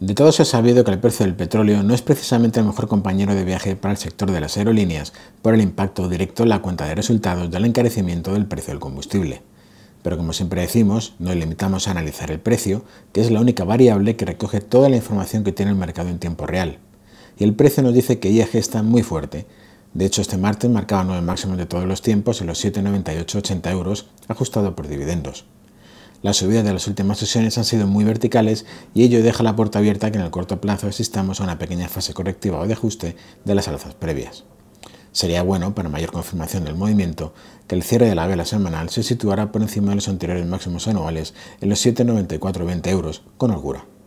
De todos se ha sabido que el precio del petróleo no es precisamente el mejor compañero de viaje para el sector de las aerolíneas por el impacto directo en la cuenta de resultados del encarecimiento del precio del combustible. Pero como siempre decimos, nos limitamos a analizar el precio, que es la única variable que recoge toda la información que tiene el mercado en tiempo real. Y el precio nos dice que IAG está muy fuerte. De hecho, este martes marcaba nueve máximo de todos los tiempos en los 7,9880 euros, ajustado por dividendos. Las subidas de las últimas sesiones han sido muy verticales y ello deja la puerta abierta que en el corto plazo asistamos a una pequeña fase correctiva o de ajuste de las alzas previas. Sería bueno, para mayor confirmación del movimiento, que el cierre de la vela semanal se situara por encima de los anteriores máximos anuales en los 7,9420 euros, con holgura.